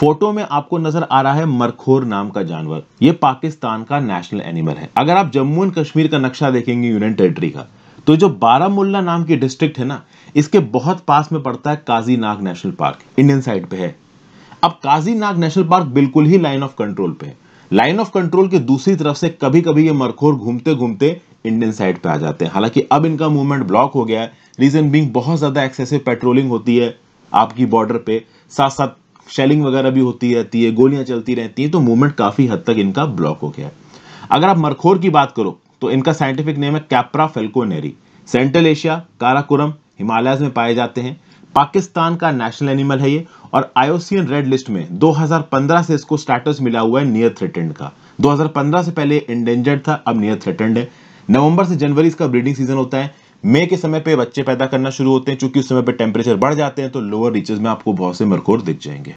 photo में आपको नजर आ रहा है मरखोर नाम का जानवर ये पाकिस्तान का नेशनल एनिमल है अगर आप जम्मू एंड कश्मीर का नक्शा देखेंगे यूनियन टेरिटरी का तो जो बारामुल्ला नाम की डिस्ट्रिक्ट है ना इसके बहुत पास में पड़ता है Kazinag national park Indian side पे है अब काजीनाग नेशनल पार्क बिल्कुल ही लाइन ऑफ कंट्रोल पे है लाइन ऑफ कंट्रोल के दूसरी तरफ से कभी कभी ये मरखोर घूमते घूमते इंडियन साइड पे आ जाते हैं हालांकि अब इनका मूवमेंट ब्लॉक हो गया है रीजन बींग बहुत ज्यादा एक्सेसिव पेट्रोलिंग होती है आपकी बॉर्डर पे साथ साथ शेलिंग वगैरह भी होती रहती है गोलियां चलती रहती हैं तो मूवमेंट काफ़ी हद तक इनका ब्लॉक हो गया है अगर आप मरखोर की बात करो तो इनका साइंटिफिक नेम है Capra falconeri Central Asia Karakoram Himalayas में पाए जाते हैं पाकिस्तान का नेशनल एनिमल है ये और आईओसीएन रेड लिस्ट में 2015 से इसको स्टेटस मिला हुआ है नियर थ्रेटेंड का 2015 से पहले इंडेंजर्ड था अब नियर थ्रेटेंड है नवंबर से जनवरी इसका ब्रीडिंग सीजन होता है मई के समय पे बच्चे पैदा करना शुरू होते हैं क्योंकि उस समय पे टेम्परेचर बढ़ जाते हैं तो लोअर रीचेज में आपको बहुत से मरकोर दिख जाएंगे